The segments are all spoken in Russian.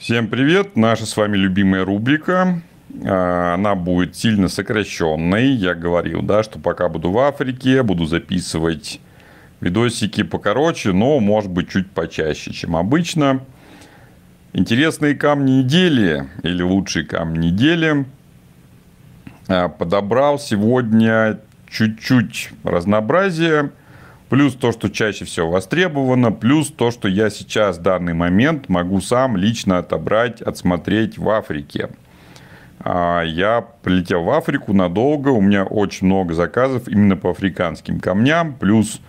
Всем привет! Наша с вами любимая рубрика. А, она будет сильно сокращенной. Я говорил, да, что пока буду в Африке, буду записывать видосики покороче, но, может быть, чуть почаще, чем обычно. Интересные камни недели, или лучшие камни недели, а, подобрал сегодня чуть-чуть разнообразия плюс то, что чаще всего востребовано, плюс то, что я сейчас в данный момент могу сам лично отобрать, отсмотреть в Африке. А, я полетел в Африку надолго, у меня очень много заказов именно по африканским камням, плюс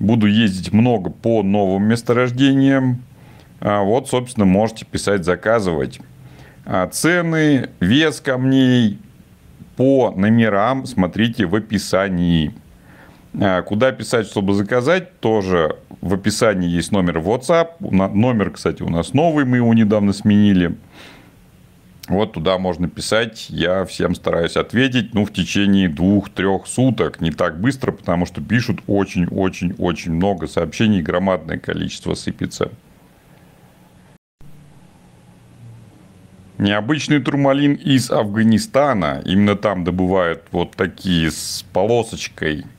буду ездить много по новым месторождениям. А, вот, собственно, можете писать, заказывать. А, цены, вес камней по номерам смотрите в описании. А, куда писать, чтобы заказать, тоже в описании есть номер WhatsApp. Номер, кстати, у нас новый, мы его недавно сменили. Вот туда можно писать, я всем стараюсь ответить, ну, в течение двух-трех суток, не так быстро, потому что пишут очень-очень-очень много сообщений, громадное количество сыпется. Необычный турмалин из Афганистана, именно там добывают вот такие с полосочкой –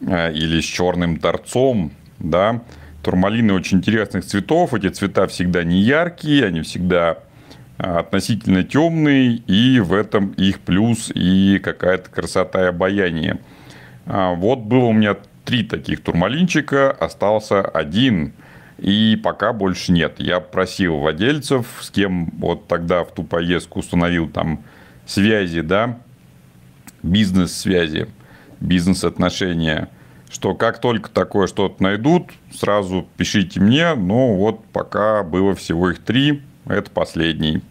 Э, или с черным торцом, да. Турмалины очень интересных цветов, эти цвета всегда не яркие, они всегда э, относительно темные, и в этом их плюс и какая-то красота и обаяние. А, вот было у меня три таких турмалинчика, остался один, и пока больше нет. Я просил владельцев, с кем вот тогда в ту поездку установил там связи, да, бизнес-связи – бизнес-отношения, что как только такое что-то найдут, сразу пишите мне, но вот пока было всего их три, это последний.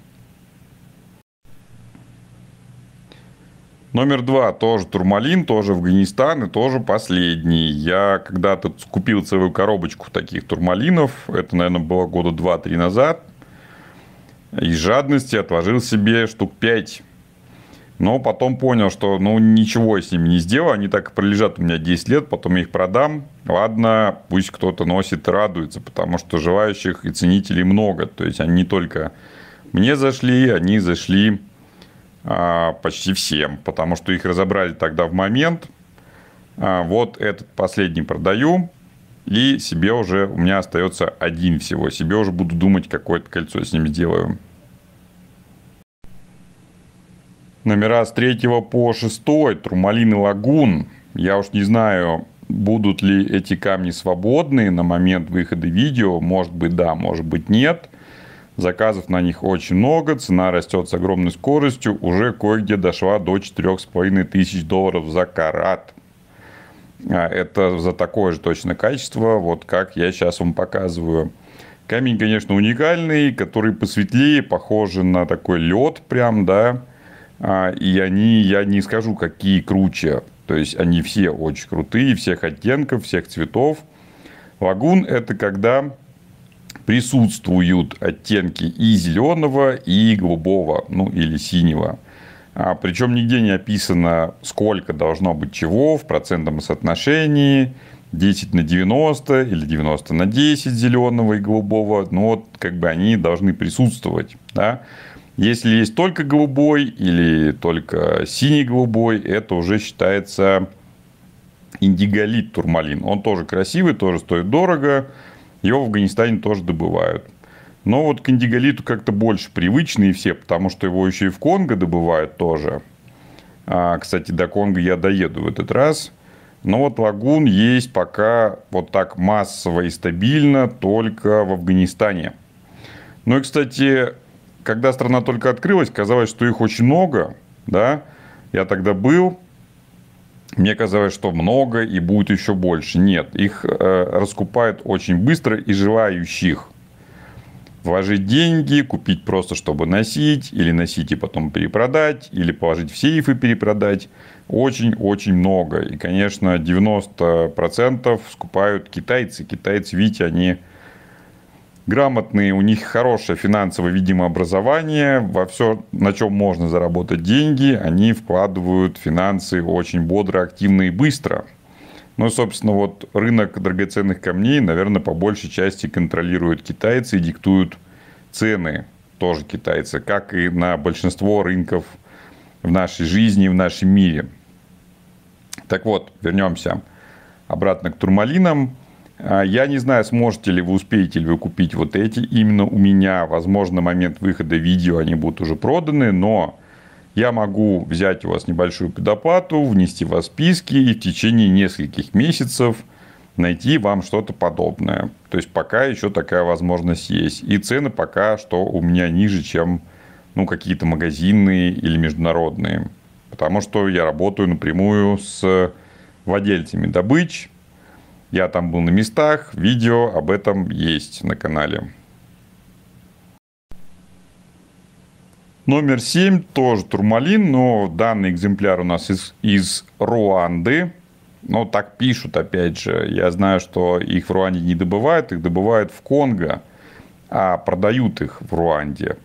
Номер два тоже турмалин, тоже Афганистан и тоже последний. Я когда-то купил целую коробочку таких турмалинов. Это, наверное, было года 2-3 назад. Из жадности отложил себе штук 5. Но потом понял, что ну ничего я с ними не сделаю, они так и пролежат у меня 10 лет, потом я их продам. Ладно, пусть кто-то носит и радуется, потому что желающих и ценителей много. То есть они не только мне зашли, они зашли а, почти всем, потому что их разобрали тогда в момент. А, вот этот последний продаю, и себе уже у меня остается один всего. Себе уже буду думать, какое-то кольцо с ним сделаю. Номера с 3 по 6 Турмалин и Лагун. Я уж не знаю, будут ли эти камни свободны на момент выхода видео. Может быть да, может быть нет. Заказов на них очень много, цена растет с огромной скоростью, уже кое-где дошла до 4,5 тысяч долларов за карат. А, это за такое же точно качество, вот как я сейчас вам показываю. Камень, конечно, уникальный, который посветлее, похоже на такой лед прям, да. А, и они, я не скажу, какие круче. То есть они все очень крутые, всех оттенков, всех цветов. Лагун – это когда присутствуют оттенки и зеленого, и голубого, ну или синего. А, причем нигде не описано, сколько должно быть чего в процентном соотношении. 10 на 90 или 90 на 10 зеленого и голубого. Ну вот как бы они должны присутствовать. Да? Если есть только голубой или только синий-голубой, это уже считается индиголит турмалин. Он тоже красивый, тоже стоит дорого. Его в Афганистане тоже добывают. Но вот к индиголиту как-то больше привычные все, потому что его еще и в Конго добывают тоже. А, кстати, до Конго я доеду в этот раз. Но вот лагун есть пока вот так массово и стабильно только в Афганистане. Ну и, кстати, когда страна только открылась, казалось, что их очень много, да, я тогда был, мне казалось, что много и будет еще больше. Нет, их э, раскупают очень быстро и желающих вложить деньги, купить просто, чтобы носить, или носить и потом перепродать, или положить в сейф и перепродать. Очень-очень много. И, конечно, 90% скупают китайцы. Китайцы, видите, они грамотные, у них хорошее финансовое, видимо, образование, во все, на чем можно заработать деньги, они вкладывают финансы очень бодро, активно и быстро. Ну, собственно, вот рынок драгоценных камней, наверное, по большей части контролируют китайцы и диктуют цены тоже китайцы, как и на большинство рынков в нашей жизни, в нашем мире. Так вот, вернемся обратно к турмалинам. А, я не знаю, сможете ли вы, успеете ли вы купить вот эти. Именно у меня, возможно, момент выхода видео, они будут уже проданы, но я могу взять у вас небольшую подоплату, внести вас в списки и в течение нескольких месяцев найти вам что-то подобное. То есть пока еще такая возможность есть. И цены пока что у меня ниже, чем ну, какие-то магазины или международные. Потому что я работаю напрямую с владельцами добыч, я там был на местах, видео об этом есть на канале. Номер 7 тоже турмалин, но данный экземпляр у нас из, из Руанды. Но так пишут, опять же. Я знаю, что их в Руанде не добывают, их добывают в Конго, а продают их в Руанде.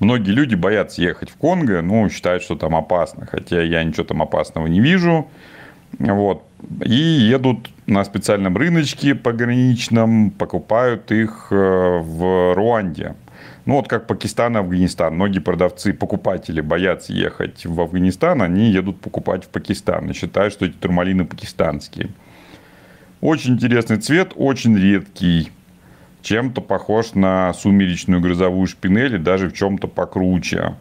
Многие люди боятся ехать в Конго, ну, считают, что там опасно. Хотя я ничего там опасного не вижу. Вот, и едут на специальном рыночке пограничном, покупают их э, в Руанде. Ну вот как Пакистан, Афганистан. Многие продавцы, покупатели боятся ехать в Афганистан, они едут покупать в Пакистан и считают, что эти турмалины пакистанские. Очень интересный цвет, очень редкий. Чем-то похож на сумеречную грозовую шпинель и даже в чем-то покруче.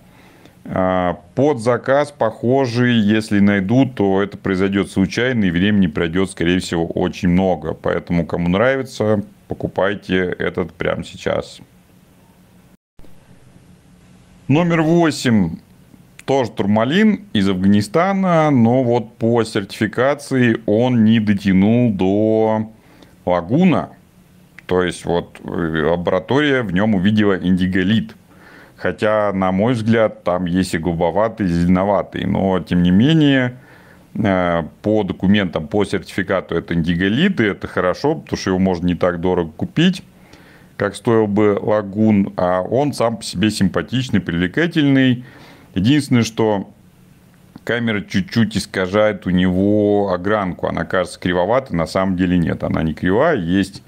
А, под заказ похожий, если найдут, то это произойдет случайно, и времени пройдет, скорее всего, очень много. Поэтому, кому нравится, покупайте этот прямо сейчас. Номер 8. Тоже турмалин из Афганистана, но вот по сертификации он не дотянул до лагуна. То есть вот э, лаборатория в нем увидела индиголит – Хотя, на мой взгляд, там есть и голубоватый, и зеленоватый. Но, тем не менее, э, по документам, по сертификату это индиголит, и это хорошо, потому что его можно не так дорого купить, как стоил бы лагун, а он сам по себе симпатичный, привлекательный. Единственное, что камера чуть-чуть искажает у него огранку, она кажется кривоватой, на самом деле нет, она не кривая, есть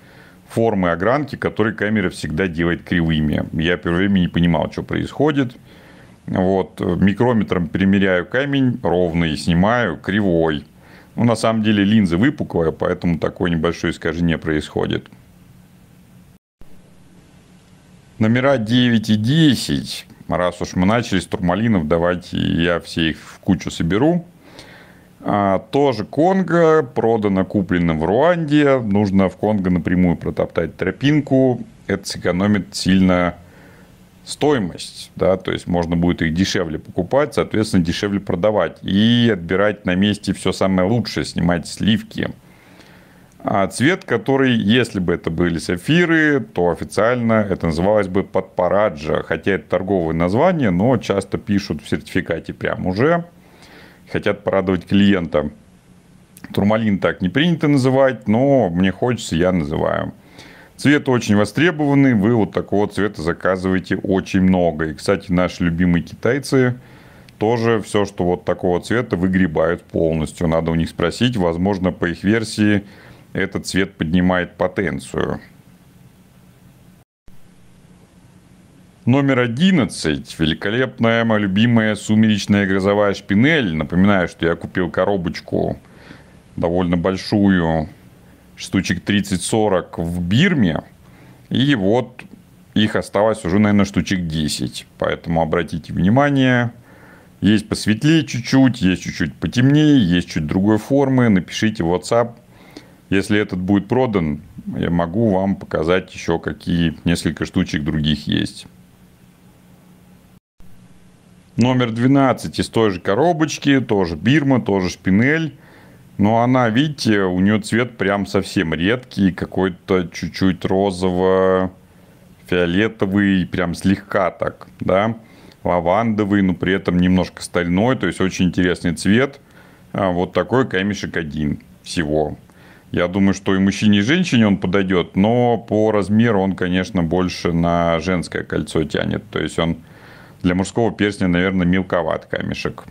формы огранки, которые камера всегда делает кривыми. Я первое время не понимал, что происходит. Вот, микрометром перемеряю камень, ровный, снимаю, кривой. Ну, на самом деле линза выпуклая, поэтому такое небольшое искажение происходит. Номера 9 и 10. Раз уж мы начали с турмалинов, давайте я все их в кучу соберу. А, тоже Конго, продано, куплено в Руанде. Нужно в Конго напрямую протоптать тропинку. Это сэкономит сильно стоимость, да, то есть можно будет их дешевле покупать, соответственно, дешевле продавать и отбирать на месте все самое лучшее, снимать сливки. А цвет, который, если бы это были сафиры, то официально это называлось бы подпараджа, хотя это торговое название, но часто пишут в сертификате прям уже хотят порадовать клиента. Турмалин так не принято называть, но мне хочется, я называю. Цвет очень востребованный, вы вот такого цвета заказываете очень много. И, кстати, наши любимые китайцы тоже все, что вот такого цвета, выгребают полностью. Надо у них спросить, возможно, по их версии этот цвет поднимает потенцию. Номер 11. Великолепная, моя любимая сумеречная грозовая шпинель. Напоминаю, что я купил коробочку довольно большую, штучек 30-40 в Бирме. И вот их осталось уже, наверное, штучек 10. Поэтому обратите внимание. Есть посветлее чуть-чуть, есть чуть-чуть потемнее, есть чуть другой формы. Напишите в WhatsApp. Если этот будет продан, я могу вам показать еще какие несколько штучек других есть. Номер 12 из той же коробочки, тоже Бирма, тоже Шпинель. Но она, видите, у нее цвет прям совсем редкий, какой-то чуть-чуть розово-фиолетовый, прям слегка так, да. Лавандовый, но при этом немножко стальной, то есть очень интересный цвет. А вот такой камешек один всего. Я думаю, что и мужчине, и женщине он подойдет, но по размеру он, конечно, больше на женское кольцо тянет. То есть он для мужского перстня, наверное, мелковат камешек.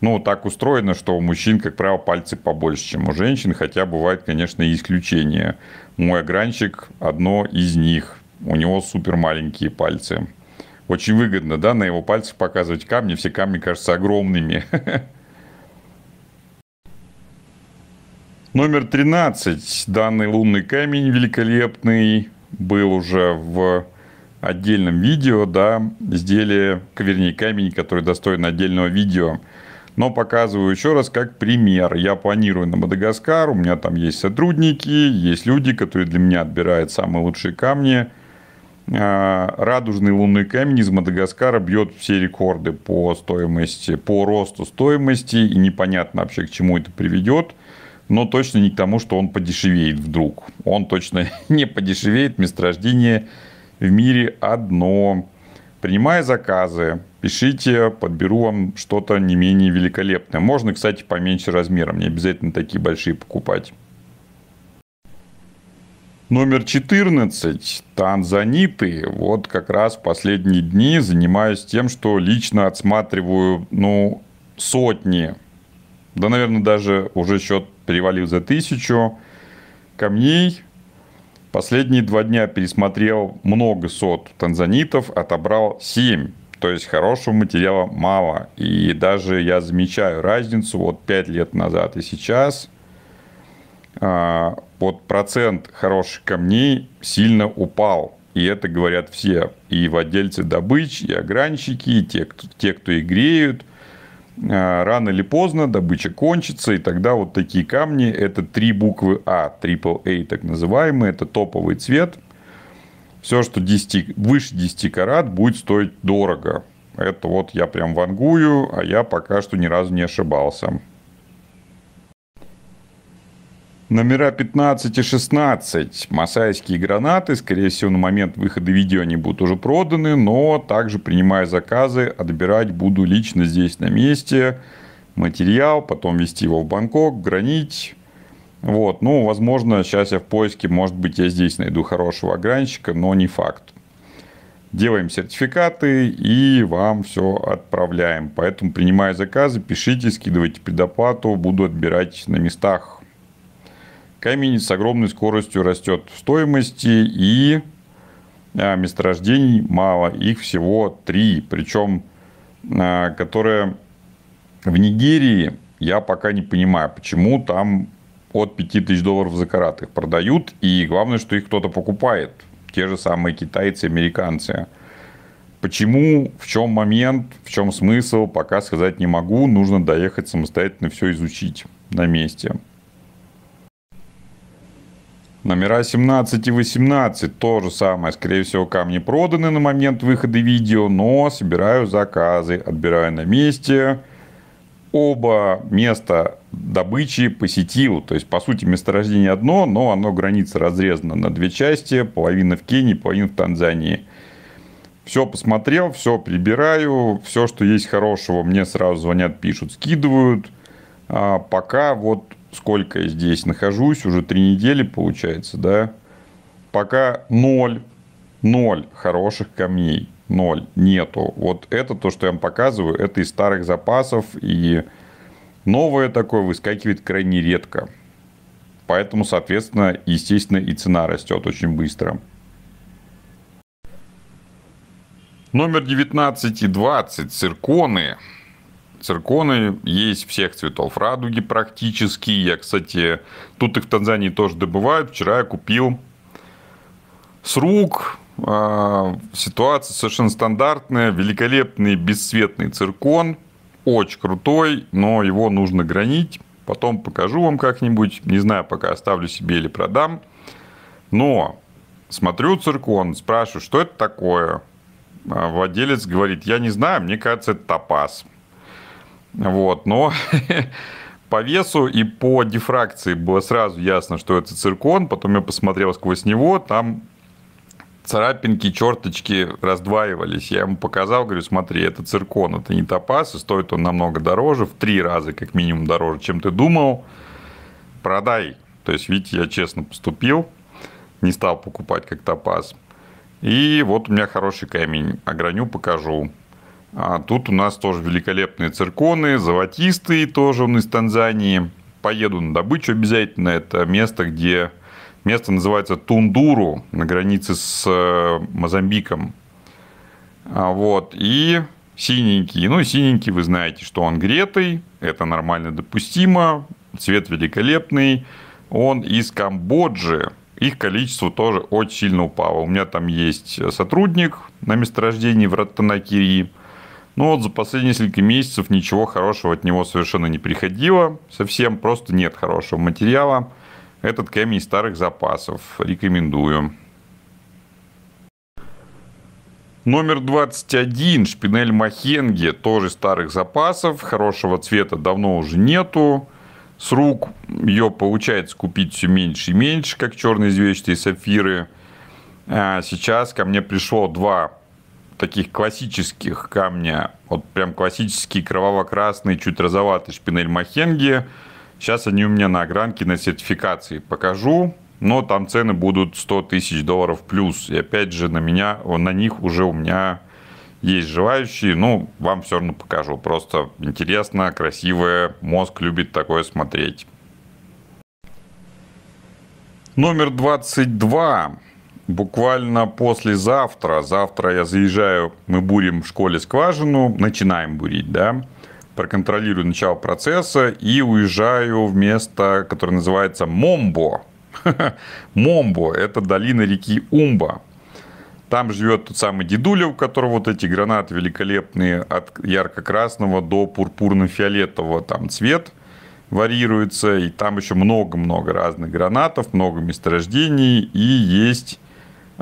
Ну, так устроено, что у мужчин, как правило, пальцы побольше, чем у женщин, хотя бывают, конечно, и исключения. Мой огранщик – одно из них. У него супер маленькие пальцы. Очень выгодно, да, на его пальцах показывать камни. Все камни кажутся огромными. Номер 13. Данный лунный камень великолепный был уже в отдельном видео, да, изделие, вернее, камень, который достоин отдельного видео. Но показываю еще раз как пример. Я планирую на Мадагаскар, у меня там есть сотрудники, есть люди, которые для меня отбирают самые лучшие камни. А, радужный лунный камень из Мадагаскара бьет все рекорды по стоимости, по росту стоимости. И непонятно вообще, к чему это приведет. Но точно не к тому, что он подешевеет вдруг. Он точно не подешевеет. Месторождение в мире одно. Принимая заказы, пишите, подберу вам что-то не менее великолепное. Можно, кстати, поменьше размером, не обязательно такие большие покупать. Номер 14. Танзаниты. Вот как раз последние дни занимаюсь тем, что лично отсматриваю, ну, сотни, да, наверное, даже уже счет перевалил за тысячу камней Последние два дня пересмотрел много сот танзанитов, отобрал 7. То есть хорошего материала мало. И даже я замечаю разницу вот 5 лет назад и сейчас. А, вот процент хороших камней сильно упал. И это говорят все. И владельцы добычи, и огранщики, и те, кто, те, кто и греют – а, рано или поздно добыча кончится, и тогда вот такие камни, это три буквы А, AAA так называемые, это топовый цвет. Все, что 10, выше 10 карат, будет стоить дорого. Это вот я прям вангую, а я пока что ни разу не ошибался. Номера 15 и 16. Масайские гранаты. Скорее всего, на момент выхода видео они будут уже проданы. Но также, принимая заказы, отбирать буду лично здесь на месте материал, потом вести его в Бангкок, гранить. Вот, ну, возможно, сейчас я в поиске, может быть, я здесь найду хорошего огранщика, но не факт. Делаем сертификаты и вам все отправляем. Поэтому, принимая заказы, пишите, скидывайте предоплату, буду отбирать на местах камень с огромной скоростью растет в стоимости и а, месторождений мало, их всего три, причем а, которые в Нигерии, я пока не понимаю, почему там от 5000 долларов за карат их продают, и главное, что их кто-то покупает, те же самые китайцы, американцы. Почему, в чем момент, в чем смысл, пока сказать не могу, нужно доехать самостоятельно все изучить на месте. Номера 17 и 18 то же самое. Скорее всего, камни проданы на момент выхода видео, но собираю заказы, отбираю на месте. Оба места добычи посетил. То есть, по сути, месторождение одно, но оно граница разрезана на две части. Половина в Кении, половина в Танзании. Все посмотрел, все прибираю, все, что есть хорошего, мне сразу звонят, пишут, скидывают. А пока вот сколько я здесь нахожусь, уже три недели получается, да, пока ноль, ноль хороших камней, ноль нету. Вот это то, что я вам показываю, это из старых запасов, и новое такое выскакивает крайне редко. Поэтому, соответственно, естественно, и цена растет очень быстро. Номер 19 и 20. Цирконы цирконы есть всех цветов радуги практически. Я, кстати, тут их в Танзании тоже добывают. Вчера я купил с рук. А, ситуация совершенно стандартная. Великолепный бесцветный циркон. Очень крутой, но его нужно гранить. Потом покажу вам как-нибудь. Не знаю, пока оставлю себе или продам. Но смотрю циркон, спрашиваю, что это такое. А, владелец говорит, я не знаю, мне кажется, это топаз. Вот, но по весу и по дифракции было сразу ясно, что это циркон. Потом я посмотрел сквозь него, там царапинки, черточки раздваивались. Я ему показал, говорю, смотри, это циркон, это не топаз, и стоит он намного дороже, в три раза как минимум дороже, чем ты думал. Продай. То есть, видите, я честно поступил, не стал покупать как топаз. И вот у меня хороший камень. Ограню покажу. А тут у нас тоже великолепные цирконы, золотистые тоже он из Танзании. Поеду на добычу обязательно. Это место, где... Место называется Тундуру на границе с э, Мозамбиком. А вот. И синенький. Ну, синенький, вы знаете, что он гретый. Это нормально допустимо. Цвет великолепный. Он из Камбоджи. Их количество тоже очень сильно упало. У меня там есть э, сотрудник на месторождении в Раттанакири ну вот за последние несколько месяцев ничего хорошего от него совершенно не приходило. Совсем просто нет хорошего материала. Этот камень из старых запасов. Рекомендую. Номер 21, шпинель Махенге, тоже старых запасов, хорошего цвета давно уже нету. С рук ее получается купить все меньше и меньше, как черные звезды и сапфиры. А сейчас ко мне пришло два таких классических камня, вот прям классический кроваво-красный, чуть розоватый шпинель Махенги. Сейчас они у меня на огранке на сертификации покажу, но там цены будут 100 тысяч долларов плюс. И опять же на меня, на них уже у меня есть желающие, ну, вам все равно покажу. Просто интересно, красивое, мозг любит такое смотреть. Номер 22 буквально послезавтра, завтра я заезжаю, мы бурим в школе скважину, начинаем бурить, да, проконтролирую начало процесса и уезжаю в место, которое называется Момбо. Момбо – это долина реки Умба. Там живет тот самый дедуля, у которого вот эти гранаты великолепные от ярко-красного до пурпурно-фиолетового там цвет варьируется. И там еще много-много разных гранатов, много месторождений. И есть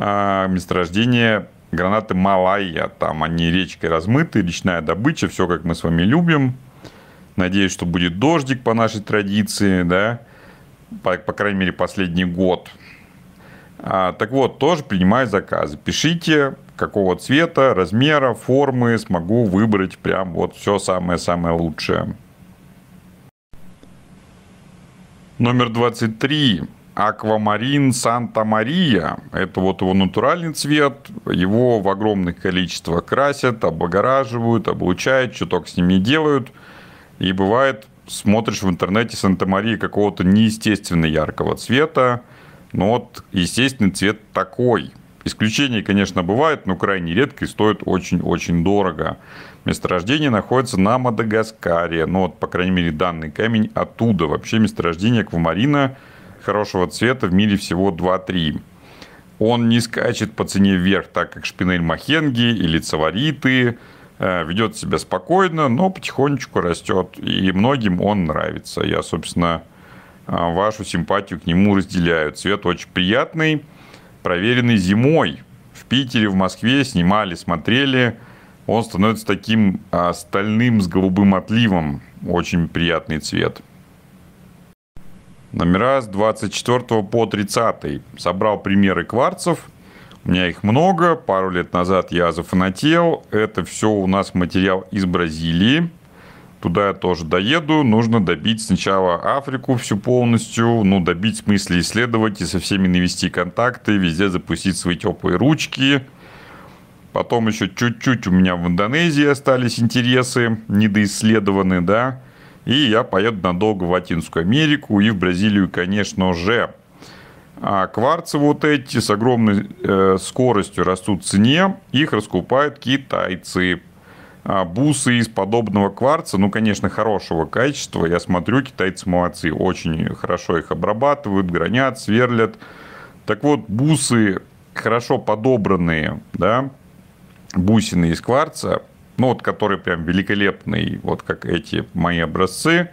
а, месторождение гранаты Малая. Там они речкой размыты, речная добыча, все как мы с вами любим. Надеюсь, что будет дождик по нашей традиции, да, по, по крайней мере, последний год. А, так вот, тоже принимаю заказы. Пишите, какого цвета, размера, формы смогу выбрать прям вот все самое-самое лучшее. Номер 23. Аквамарин Санта-Мария. Это вот его натуральный цвет. Его в огромных количествах красят, облагораживают, облучают, чуток с ними делают. И бывает, смотришь в интернете Санта-Мария какого-то неестественно яркого цвета. Но вот естественный цвет такой. Исключения, конечно, бывают, но крайне редко и стоят очень-очень дорого. Месторождение находится на Мадагаскаре. Ну вот, по крайней мере, данный камень оттуда. Вообще месторождение аквамарина – хорошего цвета в мире всего 2-3. Он не скачет по цене вверх, так как шпинель махенги или цавариты, э, ведет себя спокойно, но потихонечку растет. И многим он нравится. Я, собственно, э, вашу симпатию к нему разделяю. Цвет очень приятный, проверенный зимой. В Питере, в Москве снимали, смотрели. Он становится таким э, стальным с голубым отливом. Очень приятный цвет. Номера с 24 по 30. Собрал примеры кварцев. У меня их много. Пару лет назад я зафанател. Это все у нас материал из Бразилии. Туда я тоже доеду. Нужно добить сначала Африку всю полностью. Ну, добить в смысле исследовать и со всеми навести контакты. Везде запустить свои теплые ручки. Потом еще чуть-чуть у меня в Индонезии остались интересы недоисследованные, да. И я поеду надолго в Латинскую Америку и в Бразилию, конечно же. А кварцы вот эти с огромной э, скоростью растут в цене, их раскупают китайцы. А бусы из подобного кварца, ну, конечно, хорошего качества. Я смотрю, китайцы молодцы, очень хорошо их обрабатывают, гранят, сверлят. Так вот, бусы хорошо подобранные, да, бусины из кварца, ну вот который прям великолепный, вот как эти мои образцы,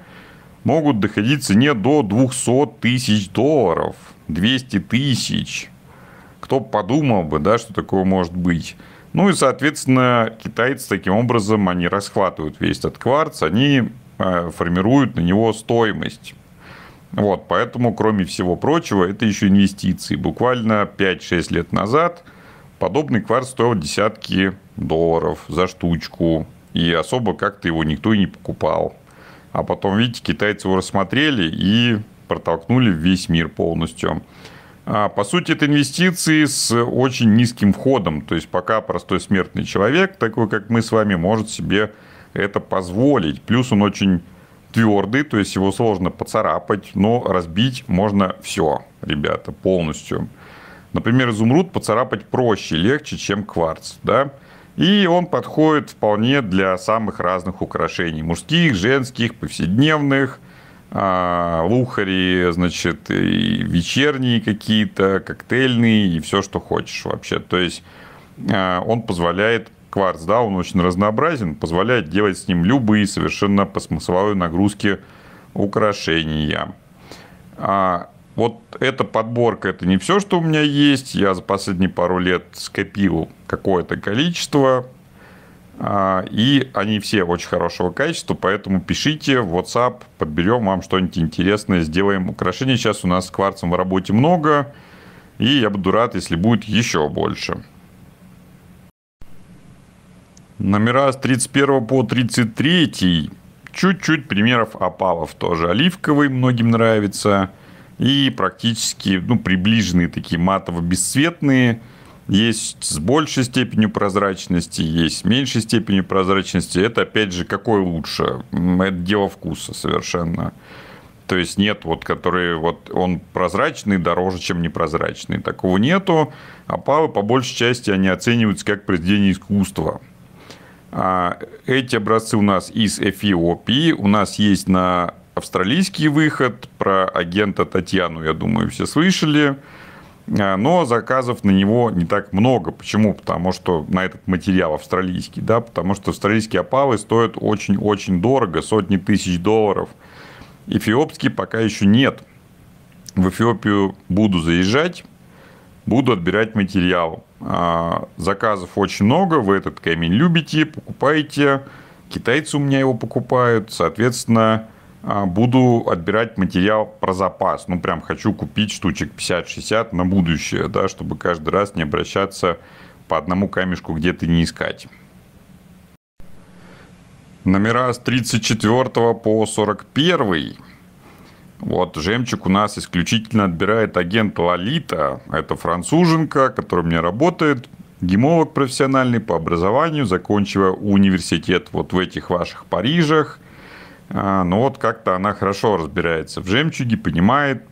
могут доходить в цене до 200 тысяч долларов. 200 тысяч. Кто подумал бы, да, что такое может быть. Ну и, соответственно, китайцы таким образом, они расхватывают весь этот кварц, они э, формируют на него стоимость. Вот, поэтому, кроме всего прочего, это еще инвестиции. Буквально 5-6 лет назад подобный кварц стоил десятки долларов за штучку. И особо как-то его никто и не покупал. А потом, видите, китайцы его рассмотрели и протолкнули в весь мир полностью. А, по сути, это инвестиции с очень низким входом. То есть, пока простой смертный человек, такой как мы с вами, может себе это позволить. Плюс он очень твердый, то есть его сложно поцарапать, но разбить можно все, ребята, полностью. Например, изумруд поцарапать проще, легче, чем кварц. Да? И он подходит вполне для самых разных украшений. Мужских, женских, повседневных. А, лухари, значит, и вечерние какие-то, коктейльные и все, что хочешь вообще. То есть а, он позволяет кварц, да, он очень разнообразен, позволяет делать с ним любые совершенно по смысловой нагрузке украшения. А вот эта подборка, это не все, что у меня есть. Я за последние пару лет скопил какое-то количество. А, и они все очень хорошего качества, поэтому пишите в WhatsApp, подберем вам что-нибудь интересное, сделаем украшения. Сейчас у нас с кварцем в работе много, и я буду рад, если будет еще больше. Номера с 31 по 33 чуть-чуть примеров опалов тоже. Оливковый многим нравится – и практически ну, приближенные такие матово-бесцветные. Есть с большей степенью прозрачности, есть с меньшей степенью прозрачности. Это, опять же, какое лучше? Это дело вкуса совершенно. То есть нет вот, которые вот он прозрачный дороже, чем непрозрачный. Такого нету. Опалы а по большей части они оцениваются как произведение искусства. А, эти образцы у нас из Эфиопии. У нас есть на австралийский выход, про агента Татьяну, я думаю, все слышали. А, но заказов на него не так много. Почему? Потому что на этот материал австралийский, да, потому что австралийские опалы стоят очень-очень дорого, сотни тысяч долларов. Эфиопский пока еще нет. В Эфиопию буду заезжать, буду отбирать материал. А, заказов очень много, вы этот камень любите, покупаете. Китайцы у меня его покупают, соответственно, а, буду отбирать материал про запас. Ну, прям хочу купить штучек 50-60 на будущее, да, чтобы каждый раз не обращаться по одному камешку где-то не искать. Номера с 34 по 41. Вот, жемчуг у нас исключительно отбирает агент Лолита. Это француженка, которая у меня работает. Гемолог профессиональный по образованию, закончивая университет вот в этих ваших Парижах – а, ну вот как-то она хорошо разбирается в жемчуге, понимает,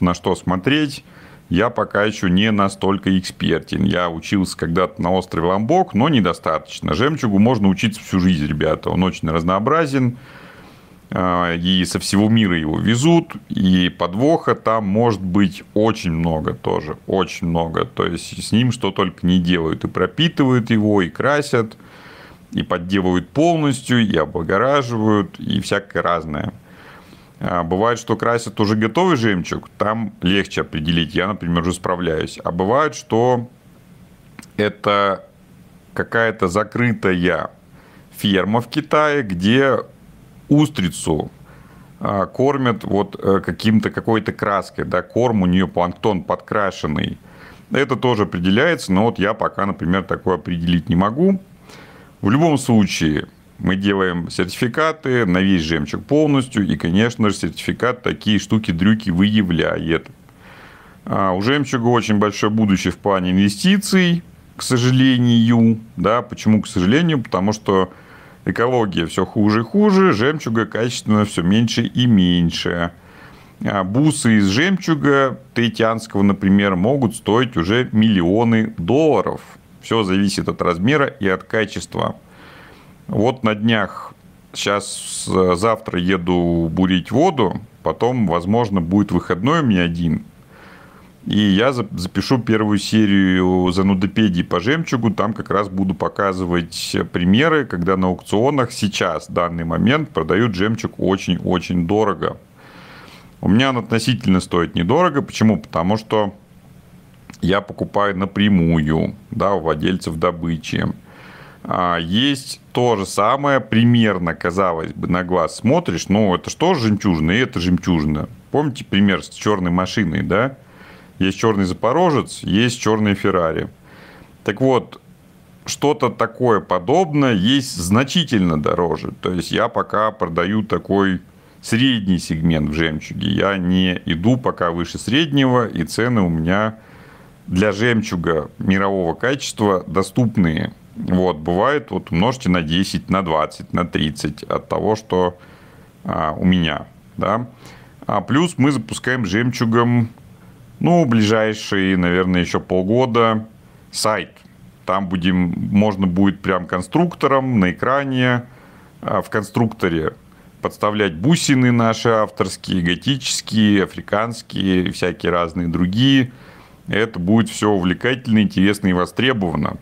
на что смотреть. Я пока еще не настолько экспертен. Я учился когда-то на острове Ламбок, но недостаточно. Жемчугу можно учиться всю жизнь, ребята. Он очень разнообразен. А, и со всего мира его везут. И подвоха там может быть очень много тоже. Очень много. То есть с ним что только не делают. И пропитывают его, и красят – и подделывают полностью, и облагораживают, и всякое разное. А, бывает, что красят уже готовый жемчуг, там легче определить, я, например, уже справляюсь. А бывает, что это какая-то закрытая ферма в Китае, где устрицу а, кормят вот э, каким-то какой-то краской, да, корм у нее планктон подкрашенный. Это тоже определяется, но вот я пока, например, такое определить не могу. В любом случае, мы делаем сертификаты на весь жемчуг полностью, и, конечно же, сертификат такие штуки-дрюки выявляет. А у жемчуга очень большое будущее в плане инвестиций, к сожалению. Да, почему к сожалению? Потому что экология все хуже и хуже, жемчуга качественно все меньше и меньше. А бусы из жемчуга таитянского, например, могут стоить уже миллионы долларов – все зависит от размера и от качества. Вот на днях, сейчас, э, завтра еду бурить воду, потом, возможно, будет выходной у меня один. И я запишу первую серию занудопедии по жемчугу. Там как раз буду показывать примеры, когда на аукционах сейчас, в данный момент, продают жемчуг очень-очень дорого. У меня он относительно стоит недорого. Почему? Потому что я покупаю напрямую да, у владельцев добычи. А, есть то же самое, примерно, казалось бы, на глаз смотришь, но ну, это что же жемчужина, и это жемчужина. Помните пример с черной машиной, да? Есть черный Запорожец, есть черный Феррари. Так вот, что-то такое подобное есть значительно дороже. То есть я пока продаю такой средний сегмент в жемчуге. Я не иду пока выше среднего, и цены у меня для жемчуга мирового качества доступные. Вот, бывает, вот умножьте на 10, на 20, на 30 от того, что а, у меня, да. А плюс мы запускаем жемчугом, ну, ближайшие, наверное, еще полгода сайт. Там будем, можно будет прям конструктором на экране, а в конструкторе подставлять бусины наши авторские, готические, африканские, всякие разные другие – это будет все увлекательно, интересно и востребовано.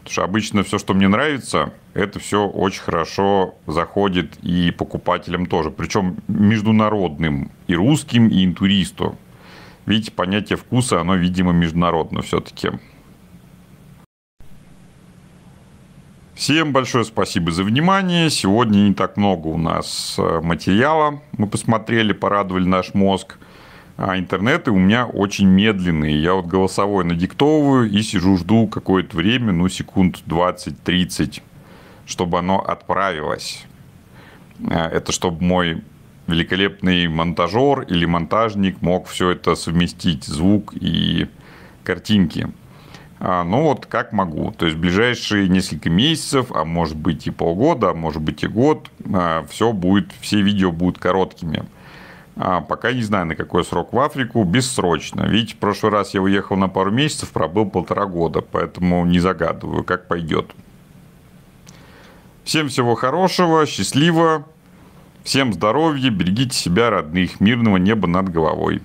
Потому что обычно все, что мне нравится, это все очень хорошо заходит и покупателям тоже. Причем международным, и русским, и интуристу. Видите, понятие вкуса, оно, видимо, международно все-таки. Всем большое спасибо за внимание. Сегодня не так много у нас э, материала. Мы посмотрели, порадовали наш мозг а интернеты у меня очень медленные. Я вот голосовой надиктовываю и сижу, жду какое-то время, ну, секунд 20-30, чтобы оно отправилось. А, это чтобы мой великолепный монтажер или монтажник мог все это совместить, звук и картинки. А, ну вот как могу. То есть ближайшие несколько месяцев, а может быть и полгода, а может быть и год, а, все будет, все видео будут короткими. А, пока не знаю, на какой срок в Африку, бессрочно. Ведь в прошлый раз я уехал на пару месяцев, пробыл полтора года, поэтому не загадываю, как пойдет. Всем всего хорошего, счастливо, всем здоровья, берегите себя, родных, мирного неба над головой.